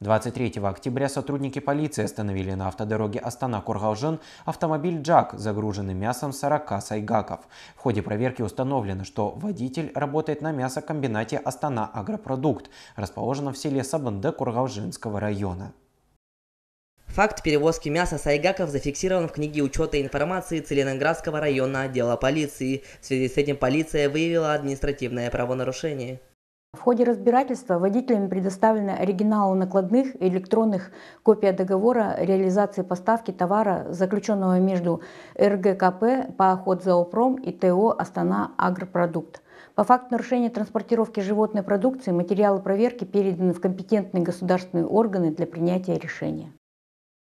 23 октября сотрудники полиции остановили на автодороге Астана-Кургалжын автомобиль «Джак», загруженный мясом 40 сайгаков. В ходе проверки установлено, что водитель работает на мясокомбинате «Астана Агропродукт», расположенном в селе Сабанде Кургалжинского района. Факт перевозки мяса сайгаков зафиксирован в книге учета информации Целеноградского районного отдела полиции. В связи с этим полиция выявила административное правонарушение. В ходе разбирательства водителям предоставлены оригиналы накладных и электронных копия договора реализации поставки товара, заключенного между РГКП по охотзоопром и ТО «Астана Агропродукт». По факту нарушения транспортировки животной продукции материалы проверки переданы в компетентные государственные органы для принятия решения.